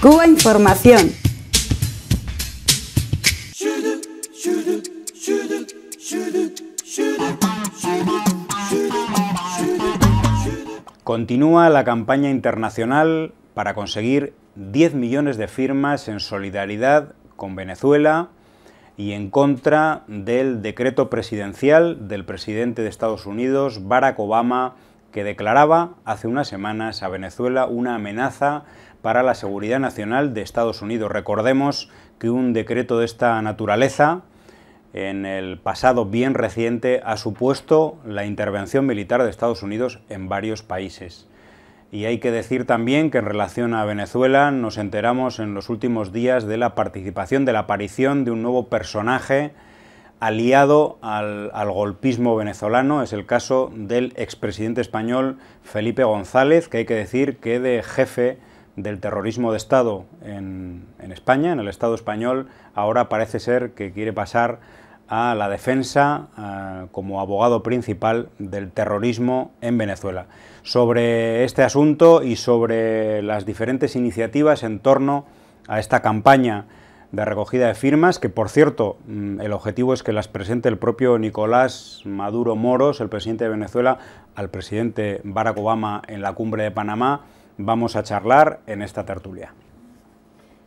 Cuba Información. Continúa la campaña internacional para conseguir 10 millones de firmas en solidaridad con Venezuela y en contra del decreto presidencial del presidente de Estados Unidos, Barack Obama, que declaraba hace unas semanas a Venezuela una amenaza para la seguridad nacional de Estados Unidos. Recordemos que un decreto de esta naturaleza en el pasado bien reciente ha supuesto la intervención militar de Estados Unidos en varios países. Y hay que decir también que en relación a Venezuela nos enteramos en los últimos días de la participación, de la aparición de un nuevo personaje aliado al, golpismo venezolano. Es el caso del expresidente español Felipe González, que hay que decir que de jefe del terrorismo de Estado en, España, en el Estado español, ahora parece ser que quiere pasar a la defensa eh, como abogado principal del terrorismo en Venezuela. Sobre este asunto y sobre las diferentes iniciativas en torno a esta campaña de recogida de firmas, que por cierto, mm, el objetivo es que las presente el propio Nicolás Maduro Moros, el presidente de Venezuela, al presidente Barack Obama en la cumbre de Panamá. Vamos a charlar en esta tertulia.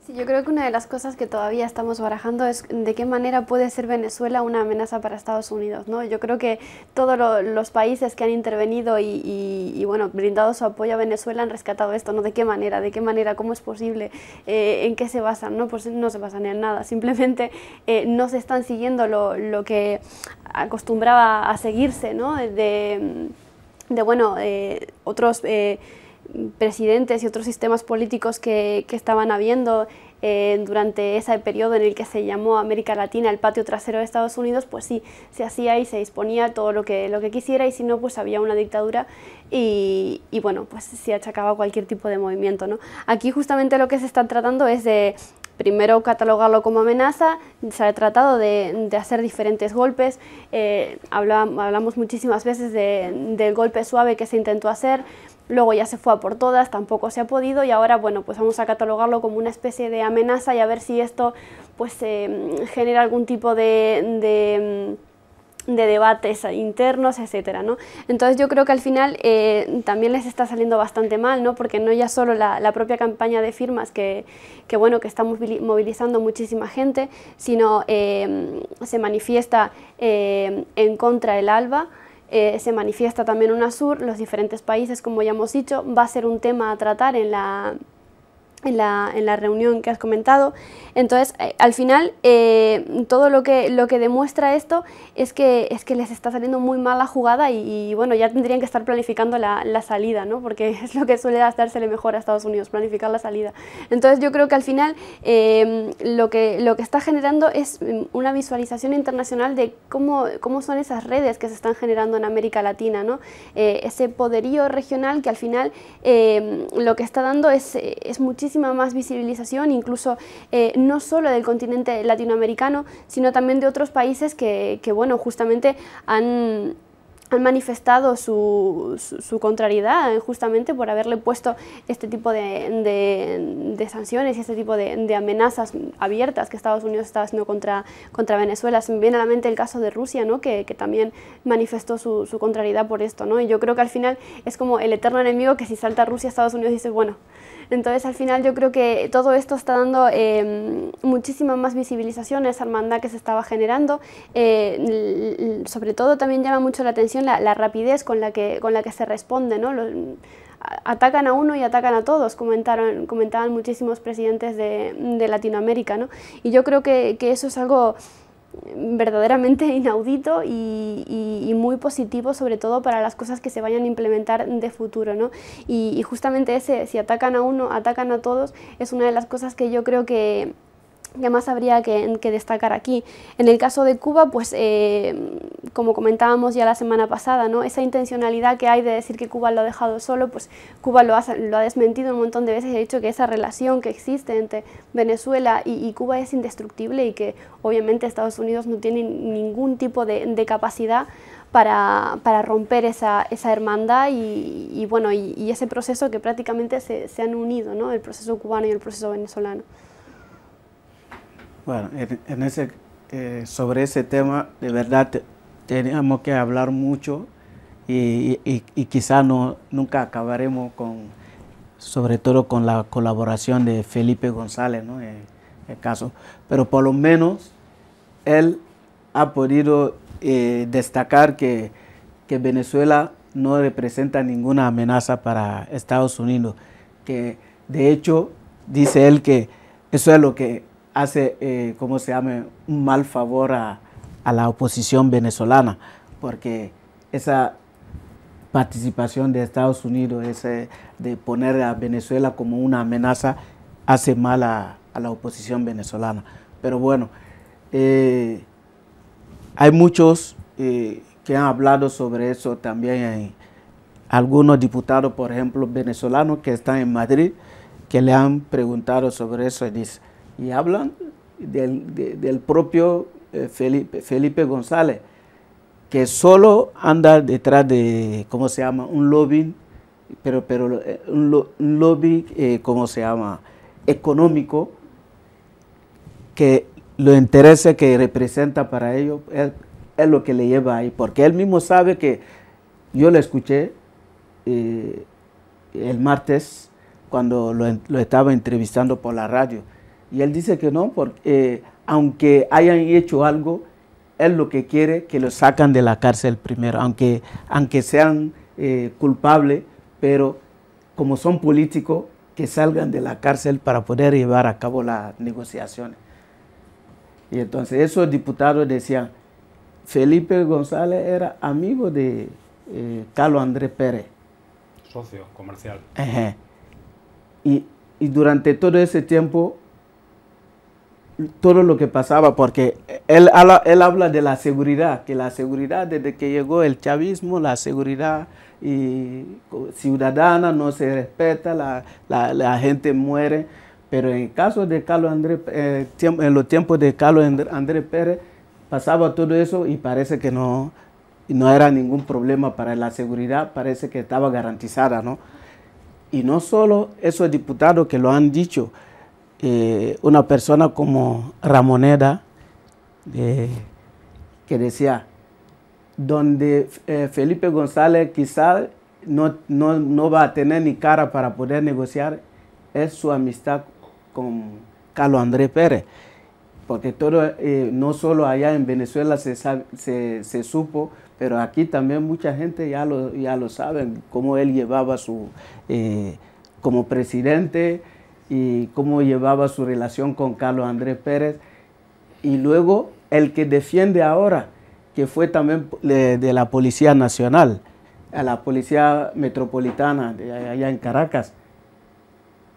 Sí, yo creo que una de las cosas que todavía estamos barajando es de qué manera puede ser Venezuela una amenaza para Estados Unidos. ¿no? Yo creo que todos los países que han intervenido y, bueno, brindado su apoyo a Venezuela han rescatado esto. ¿no? ¿De qué manera? ¿De qué manera? ¿Cómo es posible? Eh, ¿En qué se basan? ¿no? Pues no se basan en nada. Simplemente eh, no se están siguiendo lo, que acostumbraba a seguirse ¿no? de, de bueno, eh, otros eh, presidentes y otros sistemas políticos que, estaban habiendo eh, durante ese periodo en el que se llamó América Latina el patio trasero de Estados Unidos, pues sí, se hacía y se disponía todo lo que, lo que quisiera y si no, pues había una dictadura y, bueno, pues se achacaba cualquier tipo de movimiento. ¿no? Aquí justamente lo que se está tratando es de primero catalogarlo como amenaza, se ha tratado de, hacer diferentes golpes, eh, hablamos, hablamos muchísimas veces del golpe suave que se intentó hacer, luego ya se fue a por todas, tampoco se ha podido y ahora bueno, pues vamos a catalogarlo como una especie de amenaza y a ver si esto pues eh, genera algún tipo de, de mm, debates internos, etcétera, Entonces yo creo que al final eh, también les está saliendo bastante mal, ¿no? Porque no ya solo la, propia campaña de firmas que, bueno, que está movilizando muchísima gente, sino eh, se manifiesta en contra el ALBA, eh, se manifiesta también UNASUR, los diferentes países, como ya hemos dicho, va a ser un tema a tratar en la, en la, en la, reunión que has comentado. Entonces, eh, al final, eh, todo lo que, lo que demuestra esto es que, es que les está saliendo muy mala jugada y, bueno, ya tendrían que estar planificando la, la, salida, ¿no? Porque es lo que suele hacérsele mejor a Estados Unidos, planificar la salida. Entonces, yo creo que al final eh, lo, que, lo que está generando es mm, una visualización internacional de cómo, cómo son esas redes que se están generando en América Latina, ¿no? ese poderío regional que al final lo que está dando es, es muchísimo más visibilización, incluso eh, no solo del continente latinoamericano, sino también de otros países que, que bueno, justamente han han manifestado su, contrariedad eh, justamente por haberle puesto este tipo de, sanciones y este tipo de, amenazas abiertas que Estados Unidos estaba haciendo contra, contra Venezuela. Se me viene a la mente el caso de Rusia, ¿no? que, también manifestó su, contrariedad por esto. ¿no? Y yo creo que al final es como el eterno enemigo que si salta Rusia, Estados Unidos dice, bueno, entonces al final yo creo que todo esto está dando eh, muchísima más visibilización a esa hermandad que se estaba generando. Eh, sobre todo también llama mucho la atención la, rapidez con la que, con la que se responde, ¿no? atacan a uno y atacan a todos, comentaron, comentaban muchísimos presidentes de, Latinoamérica, ¿no? Y yo creo que, eso es algo verdaderamente inaudito y, muy positivo, sobre todo para las cosas que se vayan a implementar de futuro. ¿no? y, justamente ese, si atacan a uno, atacan a todos, es una de las cosas que yo creo que, ¿Qué más habría que, destacar aquí? En el caso de Cuba, pues eh, como comentábamos ya la semana pasada, ¿no? esa intencionalidad que hay de decir que Cuba lo ha dejado solo, pues Cuba lo ha, lo ha desmentido un montón de veces y ha dicho que esa relación que existe entre Venezuela y, Cuba es indestructible y que obviamente Estados Unidos no tiene ningún tipo de, capacidad para, romper esa, hermandad y, bueno, y, ese proceso que prácticamente se, se han unido, ¿no? el proceso cubano y el proceso venezolano. Bueno, en, ese, eh, sobre ese tema, de verdad teníamos tenemos que hablar mucho y, quizás no, nunca acabaremos con, sobre todo con la colaboración de Felipe González, ¿no? En eh, el caso. Pero por lo menos él ha podido eh, destacar que, que Venezuela no representa ninguna amenaza para Estados Unidos, que de hecho dice él que eso es lo que hace, eh, ¿cómo se llama?, un mal favor a, la oposición venezolana, porque esa participación de Estados Unidos, ese de poner a Venezuela como una amenaza, hace mal a, la oposición venezolana. Pero bueno, eh, hay muchos eh, que han hablado sobre eso también. algunos diputados, por ejemplo, venezolanos que están en Madrid, que le han preguntado sobre eso y dice y hablan del, propio eh, Felipe, González, que solo anda detrás de, ¿cómo se llama?, un lobby, pero, pero eh, un, lobby, eh, ¿cómo se llama?, económico, que lo intereses que representa para ellos es, lo que le lleva ahí, porque él mismo sabe que yo lo escuché el martes cuando lo, lo estaba entrevistando por la radio. Y él dice que no, porque aunque hayan hecho algo, él lo que quiere que lo sacan de la cárcel primero, aunque, aunque sean eh, culpables, pero como son políticos, que salgan de la cárcel para poder llevar a cabo las negociaciones. Y entonces esos diputados decían, Felipe González era amigo de eh, Carlos Andrés Pérez. Socio comercial. Y, y durante todo ese tiempo todo lo que pasaba, porque él, habla de la seguridad, que la seguridad desde que llegó el chavismo, la seguridad ciudadana no se respeta, la, gente muere. Pero en caso de Carlos Andrés, eh, en los tiempos de Carlos Andrés Pérez, pasaba todo eso y parece que no, no era ningún problema para la seguridad, parece que estaba garantizada, ¿no? Y no solo esos diputados que lo han dicho, eh, una persona como Ramoneda, que decía, donde eh, Felipe González quizá no, va a tener ni cara para poder negociar, es su amistad con Carlos Andrés Pérez. Porque todo, eh, no solo allá en Venezuela se, se, supo, pero aquí también mucha gente ya lo, ya lo sabe, cómo él llevaba su, como presidente, y cómo llevaba su relación con Carlos Andrés Pérez. Y luego el que defiende ahora, que fue también de, la Policía Nacional, a la Policía Metropolitana allá en Caracas.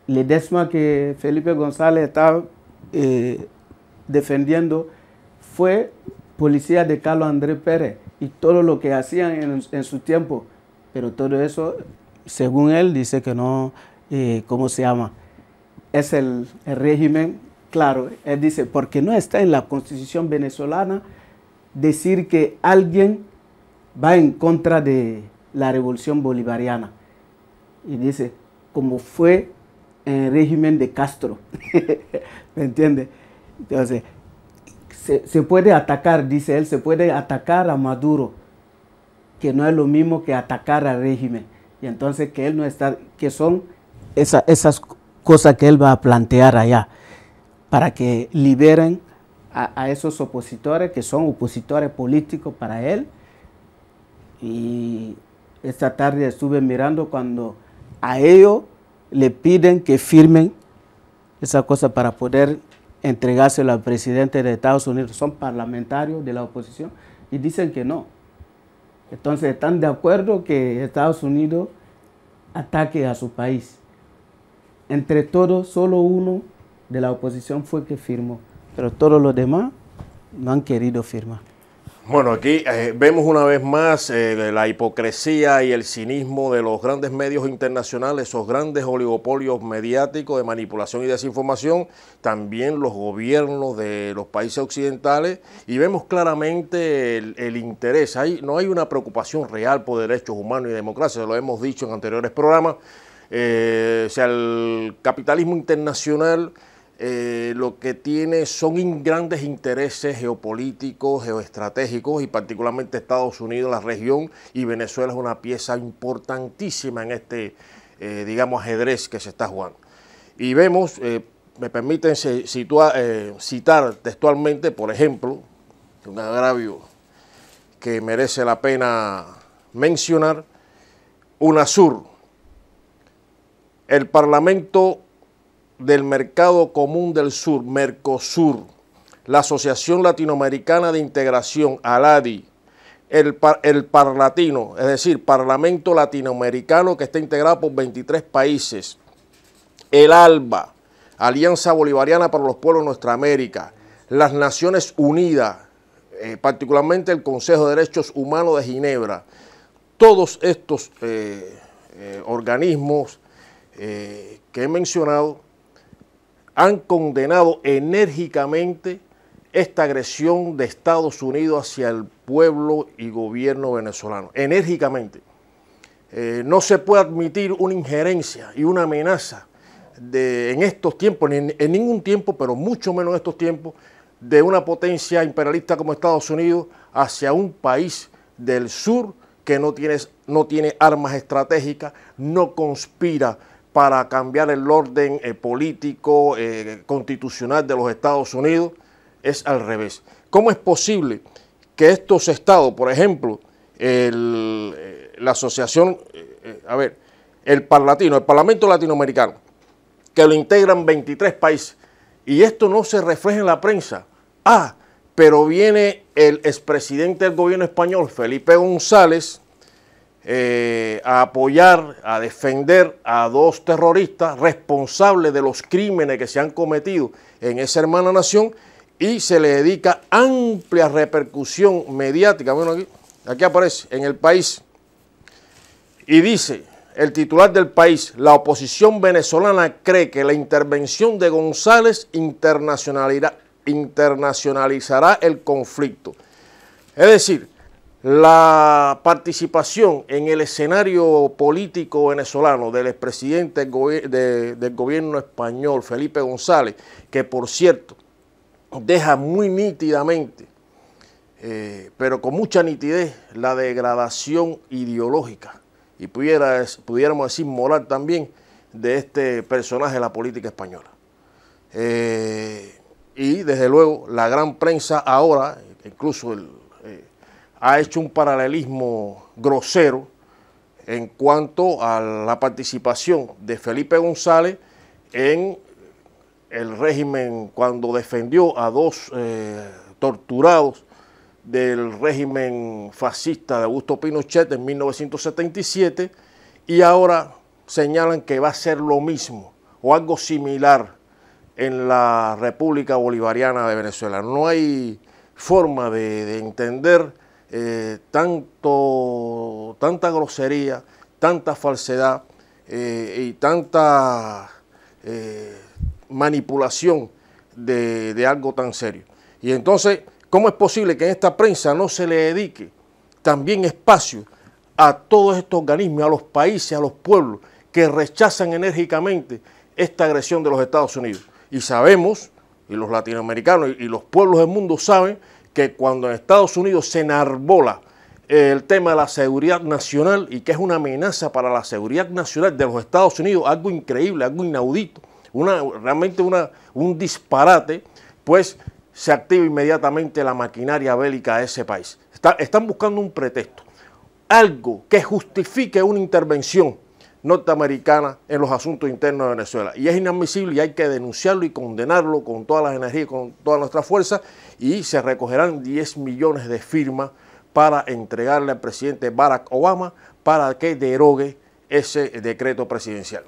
Ledesma que Felipe González está eh, defendiendo fue policía de Carlos Andrés Pérez y todo lo que hacían en, su tiempo. Pero todo eso, según él, dice que no, eh, ¿cómo se llama? es el, régimen, claro, él dice, porque no está en la constitución venezolana decir que alguien va en contra de la revolución bolivariana. Y dice, como fue el régimen de Castro. ¿Me entiende? Entonces, se, puede atacar, dice él, se puede atacar a Maduro, que no es lo mismo que atacar al régimen. Y entonces que él no está, que son esas cosa que él va a plantear allá, para que liberen a, esos opositores que son opositores políticos para él. Y esta tarde estuve mirando cuando a ellos le piden que firmen esa cosa para poder entregárselo al presidente de Estados Unidos. Son parlamentarios de la oposición y dicen que no. Entonces están de acuerdo que Estados Unidos ataque a su país. Entre todos, solo uno de la oposición fue que firmó, pero todos los demás no han querido firmar. Bueno, aquí eh, vemos una vez más eh, la hipocresía y el cinismo de los grandes medios internacionales, esos grandes oligopolios mediáticos de manipulación y desinformación, también los gobiernos de los países occidentales, y vemos claramente el, interés. no hay una preocupación real por derechos humanos y democracia, lo hemos dicho en anteriores programas eh, o sea, el capitalismo internacional eh, lo que tiene son grandes intereses geopolíticos, geoestratégicos y particularmente Estados Unidos, la región y Venezuela es una pieza importantísima en este, eh, digamos, ajedrez que se está jugando. Y vemos, me permiten citar textualmente, por ejemplo, un agravio que merece la pena mencionar, UNASUR, el Parlamento del Mercado Común del Sur, Mercosur, la Asociación Latinoamericana de Integración, ALADI, el, Parlatino, es decir, Parlamento Latinoamericano que está integrado por 23 países, el ALBA, Alianza Bolivariana para los Pueblos de Nuestra América, las Naciones Unidas, eh, particularmente el Consejo de Derechos Humanos de Ginebra, todos estos eh, eh, organismos eh, que he mencionado han condenado enérgicamente esta agresión de Estados Unidos hacia el pueblo y gobierno venezolano, enérgicamente. Eh, no se puede admitir una injerencia y una amenaza de, en estos tiempos, en, ningún tiempo, pero mucho menos en estos tiempos, de una potencia imperialista como Estados Unidos hacia un país del sur que no tiene armas estratégicas, no conspira para cambiar el orden eh, político, eh, constitucional de los Estados Unidos, es al revés. ¿Cómo es posible que estos estados, por ejemplo, eh, la asociación, a ver, el Parlatino, el Parlamento Latinoamericano, que lo integran 23 países, y esto no se refleja en la prensa? Ah, pero viene el expresidente del gobierno español, Felipe González, eh, a apoyar, a defender a dos terroristas responsables de los crímenes que se han cometido en esa hermana nación y se le dedica amplia repercusión mediática. Bueno, aquí, aquí aparece en el país y dice el titular del país, la oposición venezolana cree que la intervención de González internacionalizará el conflicto. Es decir, la participación en el escenario político venezolano del expresidente del gobierno español, Felipe González, que por cierto deja muy nítidamente, eh, pero con mucha nitidez, la degradación ideológica y pudiera, pudiéramos decir moral también de este personaje de la política española. Eh, y desde luego la gran prensa ahora, incluso el ha hecho un paralelismo grosero en cuanto a la participación de Felipe González en el régimen cuando defendió a dos eh, torturados del régimen fascista de Augusto Pinochet en 1977 y ahora señalan que va a ser lo mismo o algo similar en la República Bolivariana de Venezuela. No hay forma de entender eh, tanto, tanta grosería, tanta falsedad eh, y tanta eh, manipulación de, de algo tan serio. Y entonces, ¿cómo es posible que en esta prensa no se le dedique también espacio a todos estos organismos, a los países, a los pueblos que rechazan enérgicamente esta agresión de los Estados Unidos? Y sabemos, y los latinoamericanos y los pueblos del mundo saben, que cuando en Estados Unidos se enarbola eh, el tema de la seguridad nacional y que es una amenaza para la seguridad nacional de los Estados Unidos, algo increíble, algo inaudito, una, realmente una, un disparate, pues se activa inmediatamente la maquinaria bélica de ese país. están buscando un pretexto, algo que justifique una intervención norteamericana en los asuntos internos de Venezuela. Y es inadmisible y hay que denunciarlo y condenarlo con todas las energías con toda nuestras fuerzas y se recogerán 10 millones de firmas para entregarle al presidente Barack Obama para que derogue ese decreto presidencial.